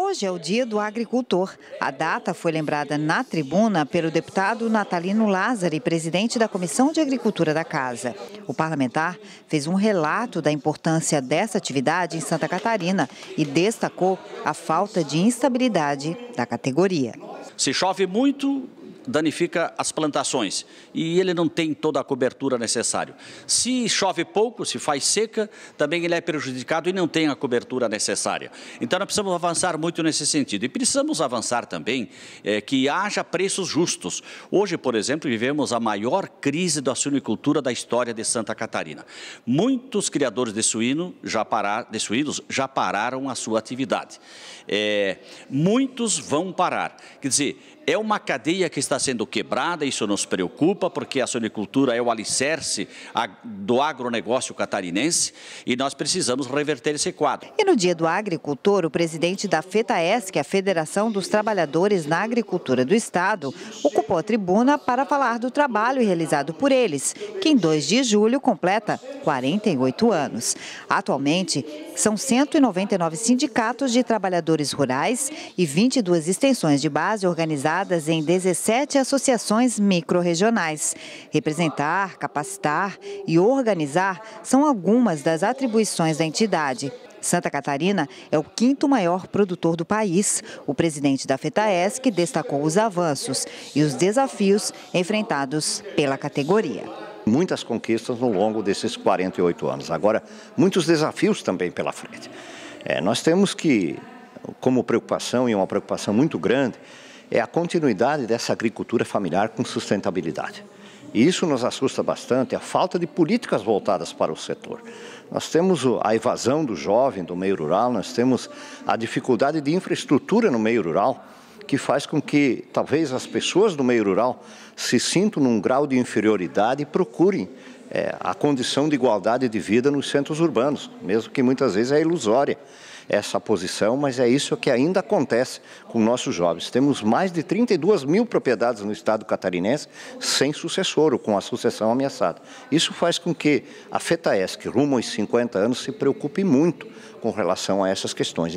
Hoje é o Dia do Agricultor. A data foi lembrada na tribuna pelo deputado Natalino Lázari, presidente da Comissão de Agricultura da Casa. O parlamentar fez um relato da importância dessa atividade em Santa Catarina e destacou a falta de instabilidade da categoria. Se chove muito, danifica as plantações e ele não tem toda a cobertura necessária. Se chove pouco, se faz seca, também ele é prejudicado e não tem a cobertura necessária. Então, nós precisamos avançar muito nesse sentido. E precisamos avançar também é, que haja preços justos. Hoje, por exemplo, vivemos a maior crise da suinicultura da história de Santa Catarina. Muitos criadores de, suíno já parar, de suínos já pararam a sua atividade. É, muitos vão parar. Quer dizer, é uma cadeia que está está sendo quebrada, isso nos preocupa, porque a sonicultura é o alicerce do agronegócio catarinense e nós precisamos reverter esse quadro. E no dia do agricultor, o presidente da FETAES, que é a Federação dos Trabalhadores na Agricultura do Estado, ocupou a tribuna para falar do trabalho realizado por eles, que em 2 de julho completa 48 anos. Atualmente, são 199 sindicatos de trabalhadores rurais e 22 extensões de base organizadas em 17 sete associações microrregionais. Representar, capacitar e organizar são algumas das atribuições da entidade. Santa Catarina é o quinto maior produtor do país. O presidente da FETAESC destacou os avanços e os desafios enfrentados pela categoria. Muitas conquistas no longo desses 48 anos. Agora, muitos desafios também pela frente. É, nós temos que, como preocupação, e uma preocupação muito grande, é a continuidade dessa agricultura familiar com sustentabilidade. E isso nos assusta bastante, a falta de políticas voltadas para o setor. Nós temos a evasão do jovem do meio rural, nós temos a dificuldade de infraestrutura no meio rural, que faz com que talvez as pessoas do meio rural se sintam num grau de inferioridade e procurem é, a condição de igualdade de vida nos centros urbanos, mesmo que muitas vezes é ilusória essa posição, mas é isso que ainda acontece com nossos jovens. Temos mais de 32 mil propriedades no estado catarinense sem sucessor ou com a sucessão ameaçada. Isso faz com que a FETAESC, rumo aos 50 anos, se preocupe muito com relação a essas questões.